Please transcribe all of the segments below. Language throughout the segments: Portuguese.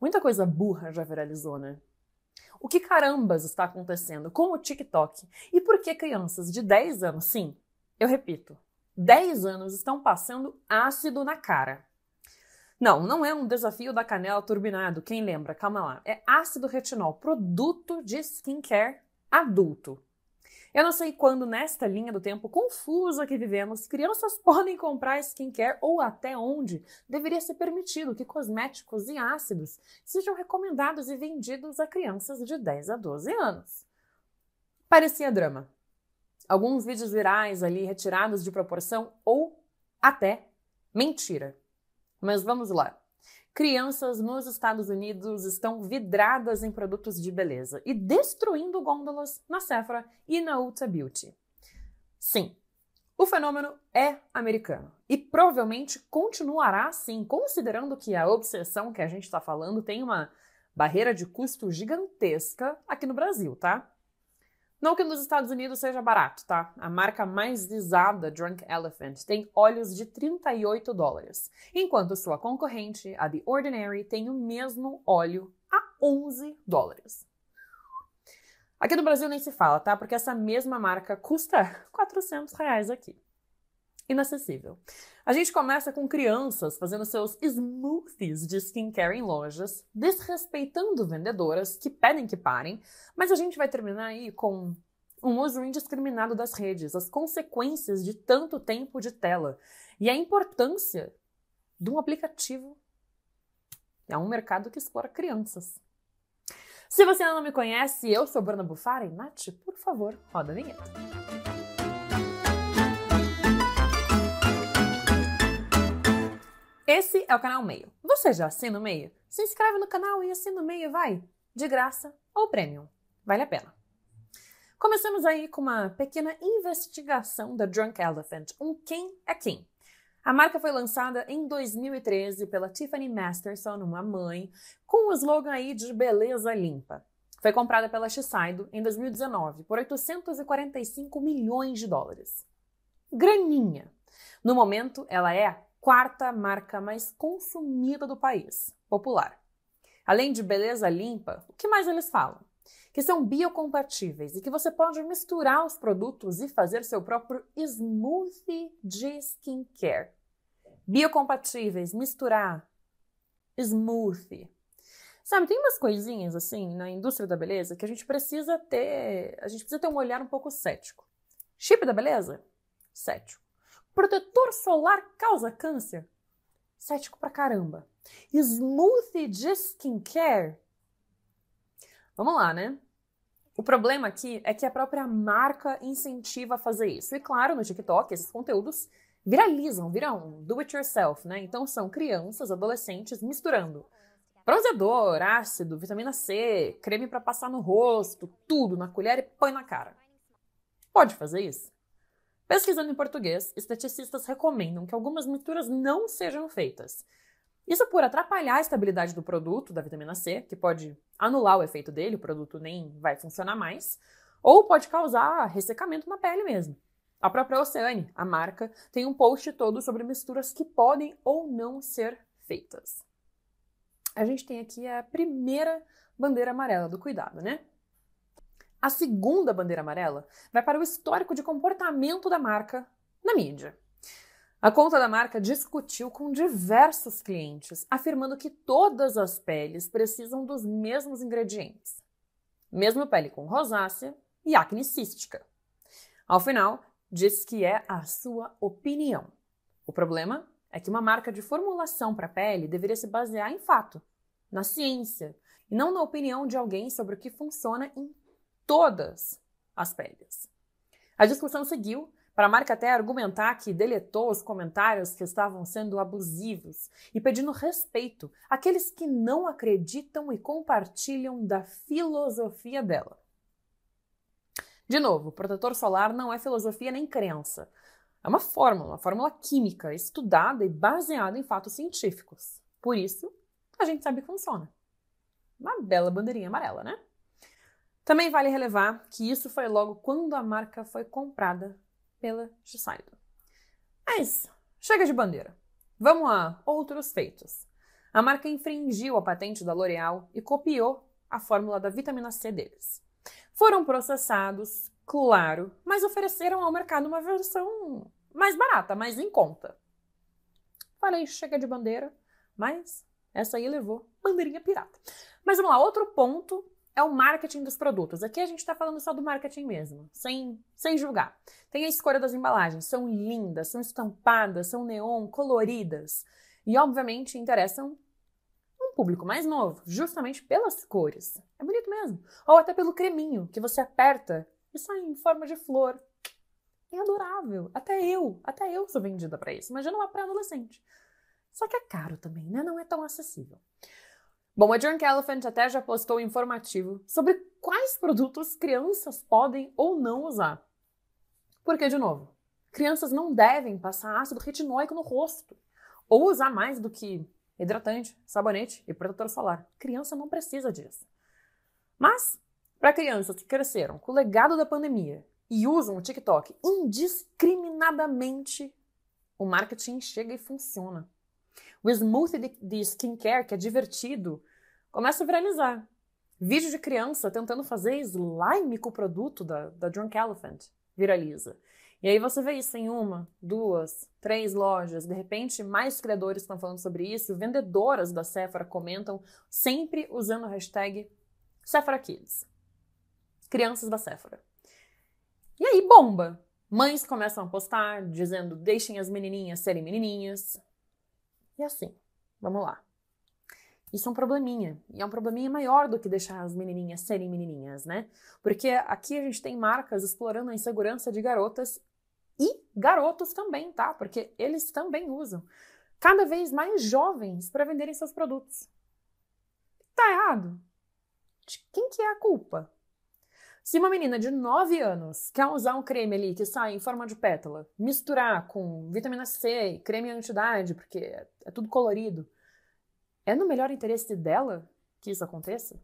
Muita coisa burra já viralizou, né? O que carambas está acontecendo com o TikTok? E por que crianças de 10 anos, sim, eu repito, 10 anos estão passando ácido na cara? Não, não é um desafio da canela turbinado, quem lembra? Calma lá. É ácido retinol, produto de skincare adulto. Eu não sei quando, nesta linha do tempo confusa que vivemos, crianças podem comprar skincare ou até onde deveria ser permitido que cosméticos e ácidos sejam recomendados e vendidos a crianças de 10 a 12 anos. Parecia drama. Alguns vídeos virais ali retirados de proporção ou até mentira. Mas vamos lá. Crianças nos Estados Unidos estão vidradas em produtos de beleza e destruindo gôndolas na Sephora e na Ulta Beauty. Sim, o fenômeno é americano e provavelmente continuará assim, considerando que a obsessão que a gente está falando tem uma barreira de custo gigantesca aqui no Brasil, tá? Não que nos Estados Unidos seja barato, tá? A marca mais visada, Drunk Elephant, tem óleos de 38 dólares, enquanto sua concorrente, a The Ordinary, tem o mesmo óleo a 11 dólares. Aqui no Brasil nem se fala, tá? Porque essa mesma marca custa 400 reais aqui inacessível. A gente começa com crianças fazendo seus smoothies de skincare em lojas, desrespeitando vendedoras que pedem que parem, mas a gente vai terminar aí com um uso indiscriminado das redes, as consequências de tanto tempo de tela e a importância de um aplicativo. É um mercado que explora crianças. Se você ainda não me conhece, eu sou Bruna Bufari. Nath, por favor, roda a vinheta. Esse é o canal Meio. Você já assina o Meio? Se inscreve no canal e assina o Meio, vai! De graça ou premium. Vale a pena. Começamos aí com uma pequena investigação da Drunk Elephant, um quem é quem. A marca foi lançada em 2013 pela Tiffany Masterson, uma mãe, com o slogan aí de beleza limpa. Foi comprada pela Shiseido em 2019 por 845 milhões de dólares. Graninha. No momento, ela é a quarta marca mais consumida do país, popular. Além de beleza limpa, o que mais eles falam? Que são biocompatíveis e que você pode misturar os produtos e fazer seu próprio smoothie de skincare. Biocompatíveis, misturar, smoothie. Sabe, tem umas coisinhas assim na indústria da beleza que a gente precisa ter, a gente precisa ter um olhar um pouco cético. Chip da beleza? Cético. Protetor solar causa câncer? Cético pra caramba. Smoothie de skincare? Vamos lá, né? O problema aqui é que a própria marca incentiva a fazer isso. E claro, no TikTok, esses conteúdos viralizam, viram do it yourself, né? Então são crianças, adolescentes misturando bronzeador, ácido, vitamina C, creme para passar no rosto, tudo na colher e põe na cara. Pode fazer isso? Pesquisando em português, esteticistas recomendam que algumas misturas não sejam feitas. Isso por atrapalhar a estabilidade do produto, da vitamina C, que pode anular o efeito dele, o produto nem vai funcionar mais, ou pode causar ressecamento na pele mesmo. A própria Oceane, a marca, tem um post todo sobre misturas que podem ou não ser feitas. A gente tem aqui a primeira bandeira amarela do cuidado, né? A segunda bandeira amarela vai para o histórico de comportamento da marca na mídia. A conta da marca discutiu com diversos clientes, afirmando que todas as peles precisam dos mesmos ingredientes. Mesmo pele com rosácea e acne cística. Ao final, diz que é a sua opinião. O problema é que uma marca de formulação para pele deveria se basear em fato, na ciência, e não na opinião de alguém sobre o que funciona em todas as peles. A discussão seguiu para a Marca até argumentar que deletou os comentários que estavam sendo abusivos e pedindo respeito àqueles que não acreditam e compartilham da filosofia dela. De novo, protetor solar não é filosofia nem crença. É uma fórmula, uma fórmula química estudada e baseada em fatos científicos. Por isso, a gente sabe que funciona. Uma bela bandeirinha amarela, né? Também vale relevar que isso foi logo quando a marca foi comprada pela Shiseido. Mas chega de bandeira. Vamos a outros feitos. A marca infringiu a patente da L'Oréal e copiou a fórmula da vitamina C deles. Foram processados, claro, mas ofereceram ao mercado uma versão mais barata, mais em conta. Falei, chega de bandeira, mas essa aí levou bandeirinha pirata. Mas vamos lá, outro ponto é o marketing dos produtos. Aqui a gente está falando só do marketing mesmo, sem, sem julgar. Tem a escolha das embalagens, são lindas, são estampadas, são neon, coloridas. E obviamente interessam um público mais novo, justamente pelas cores. É bonito mesmo. Ou até pelo creminho que você aperta e sai em forma de flor. É adorável. Até eu, até eu sou vendida para isso. Imagina uma é pré-adolescente. Só que é caro também, né? Não é tão acessível. Bom, a Drunk Elephant até já postou um informativo sobre quais produtos crianças podem ou não usar. Porque, de novo, crianças não devem passar ácido retinóico no rosto ou usar mais do que hidratante, sabonete e protetor solar. Criança não precisa disso. Mas, para crianças que cresceram com o legado da pandemia e usam o TikTok indiscriminadamente, o marketing chega e funciona. O smoothie de, de skincare, que é divertido, começa a viralizar. Vídeo de criança tentando fazer slime com o produto da, da Drunk Elephant viraliza. E aí você vê isso em uma, duas, três lojas. De repente, mais criadores estão falando sobre isso. Vendedoras da Sephora comentam, sempre usando a hashtag Sephora Kids. Crianças da Sephora. E aí bomba! Mães começam a postar, dizendo deixem as menininhas serem menininhas. E assim, vamos lá. Isso é um probleminha. E é um probleminha maior do que deixar as menininhas serem menininhas, né? Porque aqui a gente tem marcas explorando a insegurança de garotas e garotos também, tá? Porque eles também usam. Cada vez mais jovens para venderem seus produtos. Tá errado? De quem que é a culpa? Se uma menina de 9 anos quer usar um creme ali que sai em forma de pétala, misturar com vitamina C, e creme anti-idade, porque é, é tudo colorido, é no melhor interesse dela que isso aconteça?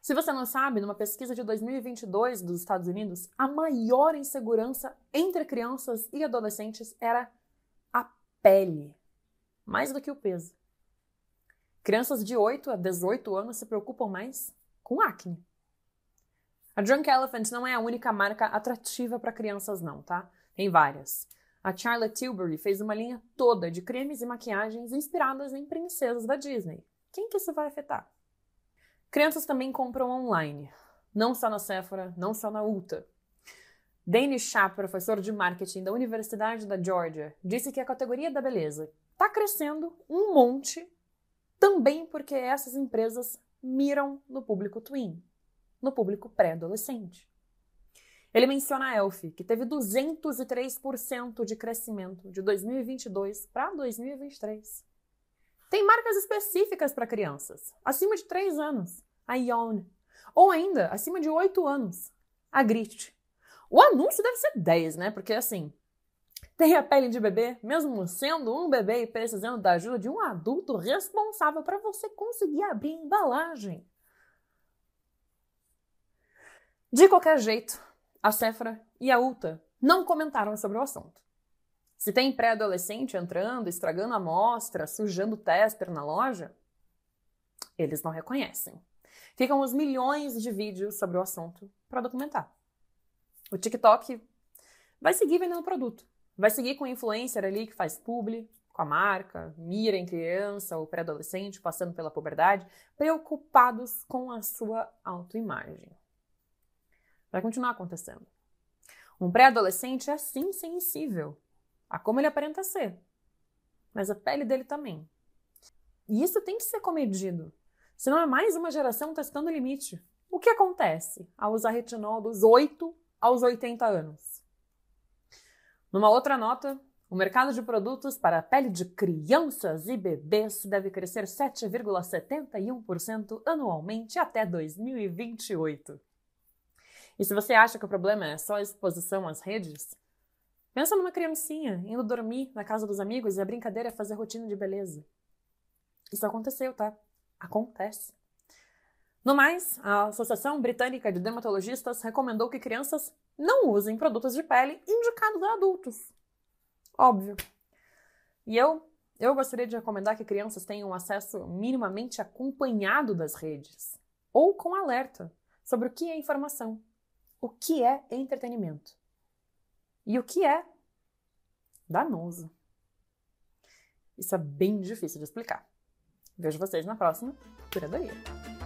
Se você não sabe, numa pesquisa de 2022 dos Estados Unidos, a maior insegurança entre crianças e adolescentes era a pele, mais do que o peso. Crianças de 8 a 18 anos se preocupam mais com acne. A Drunk Elephant não é a única marca atrativa para crianças, não, tá? Tem várias. A Charlotte Tilbury fez uma linha toda de cremes e maquiagens inspiradas em princesas da Disney. Quem que isso vai afetar? Crianças também compram online. Não só na Sephora, não só na Ulta. Danny Shah, professor de marketing da Universidade da Georgia, disse que a categoria da beleza está crescendo um monte também porque essas empresas miram no público twin, no público pré-adolescente. Ele menciona a Elf, que teve 203% de crescimento de 2022 para 2023. Tem marcas específicas para crianças, acima de 3 anos, a Yawn, ou ainda acima de 8 anos, a Grit. O anúncio deve ser 10, né? Porque assim, tem a pele de bebê, mesmo sendo um bebê e precisando da ajuda de um adulto responsável para você conseguir abrir a embalagem. De qualquer jeito, a Sephora e a Ulta não comentaram sobre o assunto. Se tem pré-adolescente entrando, estragando a amostra, sujando o tester na loja, eles não reconhecem. Ficam os milhões de vídeos sobre o assunto para documentar. O TikTok vai seguir vendendo produto Vai seguir com o influencer ali que faz publi, com a marca, mira em criança ou pré-adolescente, passando pela puberdade, preocupados com a sua autoimagem. Vai continuar acontecendo. Um pré-adolescente é assim sensível a como ele aparenta ser, mas a pele dele também. E isso tem que ser comedido, senão é mais uma geração testando o limite. O que acontece ao usar retinol dos 8 aos 80 anos? Numa outra nota, o mercado de produtos para a pele de crianças e bebês deve crescer 7,71% anualmente até 2028. E se você acha que o problema é só a exposição às redes, pensa numa criancinha indo dormir na casa dos amigos e a brincadeira é fazer rotina de beleza. Isso aconteceu, tá? Acontece. No mais, a Associação Britânica de Dermatologistas recomendou que crianças não usem produtos de pele indicados a adultos. Óbvio. E eu, eu gostaria de recomendar que crianças tenham acesso minimamente acompanhado das redes ou com alerta sobre o que é informação, o que é entretenimento e o que é danoso. Isso é bem difícil de explicar. Vejo vocês na próxima Curadoria.